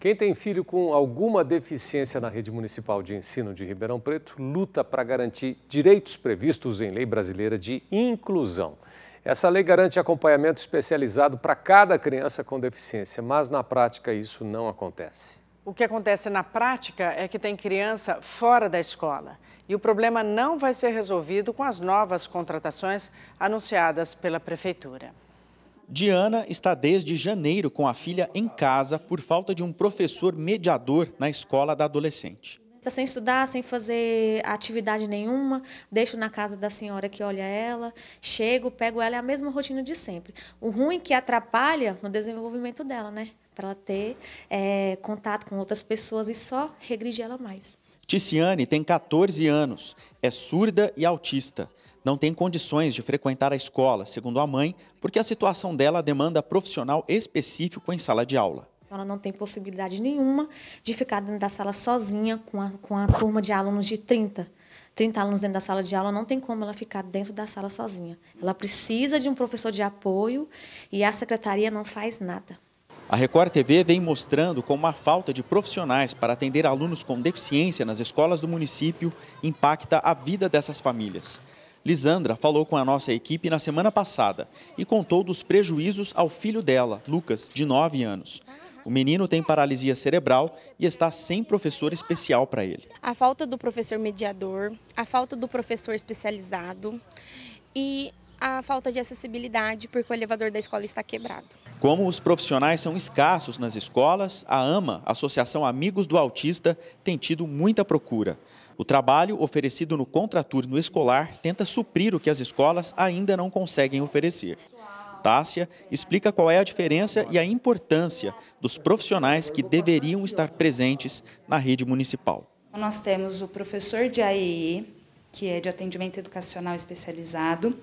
Quem tem filho com alguma deficiência na rede municipal de ensino de Ribeirão Preto luta para garantir direitos previstos em lei brasileira de inclusão. Essa lei garante acompanhamento especializado para cada criança com deficiência, mas na prática isso não acontece. O que acontece na prática é que tem criança fora da escola. E o problema não vai ser resolvido com as novas contratações anunciadas pela Prefeitura. Diana está desde janeiro com a filha em casa por falta de um professor mediador na escola da adolescente. Está sem estudar, sem fazer atividade nenhuma, deixo na casa da senhora que olha ela, chego, pego ela, é a mesma rotina de sempre. O ruim que atrapalha no desenvolvimento dela, né? Para ela ter é, contato com outras pessoas e só regredir ela mais. Ticiane tem 14 anos, é surda e autista não tem condições de frequentar a escola, segundo a mãe, porque a situação dela demanda profissional específico em sala de aula. Ela não tem possibilidade nenhuma de ficar dentro da sala sozinha com a, com a turma de alunos de 30. 30 alunos dentro da sala de aula, não tem como ela ficar dentro da sala sozinha. Ela precisa de um professor de apoio e a secretaria não faz nada. A Record TV vem mostrando como a falta de profissionais para atender alunos com deficiência nas escolas do município impacta a vida dessas famílias. Lisandra falou com a nossa equipe na semana passada e contou dos prejuízos ao filho dela, Lucas, de 9 anos. O menino tem paralisia cerebral e está sem professor especial para ele. A falta do professor mediador, a falta do professor especializado e a falta de acessibilidade porque o elevador da escola está quebrado. Como os profissionais são escassos nas escolas, a AMA, Associação Amigos do Autista, tem tido muita procura. O trabalho oferecido no contraturno escolar tenta suprir o que as escolas ainda não conseguem oferecer. Tássia explica qual é a diferença e a importância dos profissionais que deveriam estar presentes na rede municipal. Nós temos o professor de AEE, que é de atendimento educacional especializado,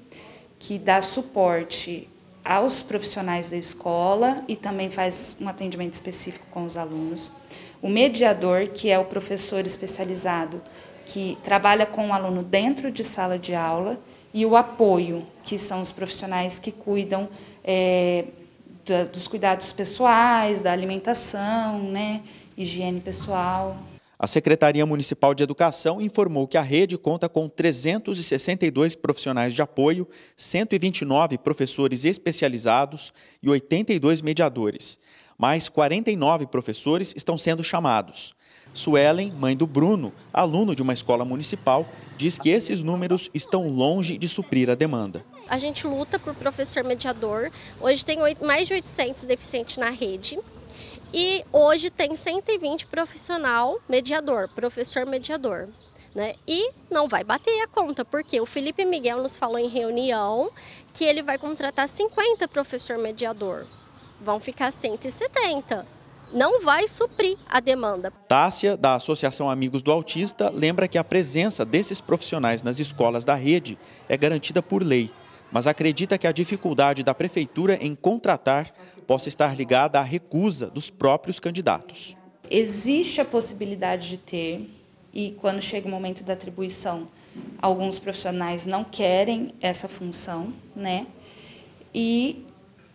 que dá suporte aos profissionais da escola e também faz um atendimento específico com os alunos. O mediador, que é o professor especializado que trabalha com o aluno dentro de sala de aula, e o apoio, que são os profissionais que cuidam é, da, dos cuidados pessoais, da alimentação, né, higiene pessoal. A Secretaria Municipal de Educação informou que a rede conta com 362 profissionais de apoio, 129 professores especializados e 82 mediadores. Mais 49 professores estão sendo chamados. Suelen, mãe do Bruno, aluno de uma escola municipal, diz que esses números estão longe de suprir a demanda. A gente luta por professor mediador. Hoje tem mais de 800 deficientes na rede. E hoje tem 120 profissional mediador, professor mediador. Né? E não vai bater a conta, porque o Felipe Miguel nos falou em reunião que ele vai contratar 50 professor mediador. Vão ficar 170. Não vai suprir a demanda. Tássia, da Associação Amigos do Autista, lembra que a presença desses profissionais nas escolas da rede é garantida por lei mas acredita que a dificuldade da prefeitura em contratar possa estar ligada à recusa dos próprios candidatos. Existe a possibilidade de ter, e quando chega o momento da atribuição, alguns profissionais não querem essa função, né? E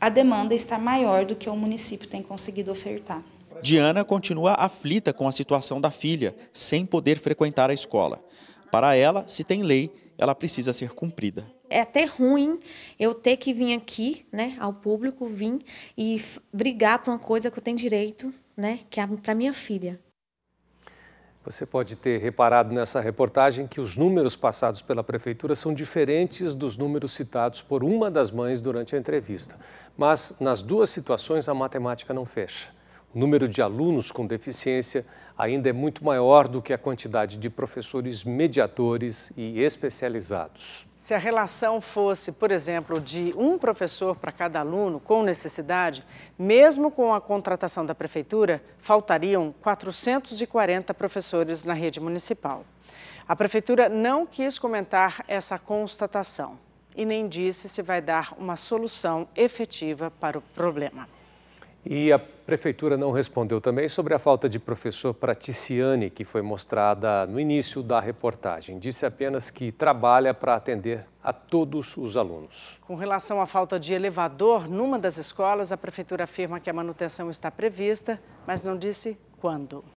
a demanda está maior do que o município tem conseguido ofertar. Diana continua aflita com a situação da filha, sem poder frequentar a escola. Para ela, se tem lei, ela precisa ser cumprida é até ruim eu ter que vir aqui, né, ao público, vir e brigar por uma coisa que eu tenho direito, né, que é para minha filha. Você pode ter reparado nessa reportagem que os números passados pela prefeitura são diferentes dos números citados por uma das mães durante a entrevista. Mas nas duas situações a matemática não fecha. O número de alunos com deficiência ainda é muito maior do que a quantidade de professores mediadores e especializados. Se a relação fosse, por exemplo, de um professor para cada aluno com necessidade, mesmo com a contratação da prefeitura, faltariam 440 professores na rede municipal. A prefeitura não quis comentar essa constatação e nem disse se vai dar uma solução efetiva para o problema. E a prefeitura não respondeu também sobre a falta de professor para Ticiane, que foi mostrada no início da reportagem. Disse apenas que trabalha para atender a todos os alunos. Com relação à falta de elevador numa das escolas, a prefeitura afirma que a manutenção está prevista, mas não disse quando.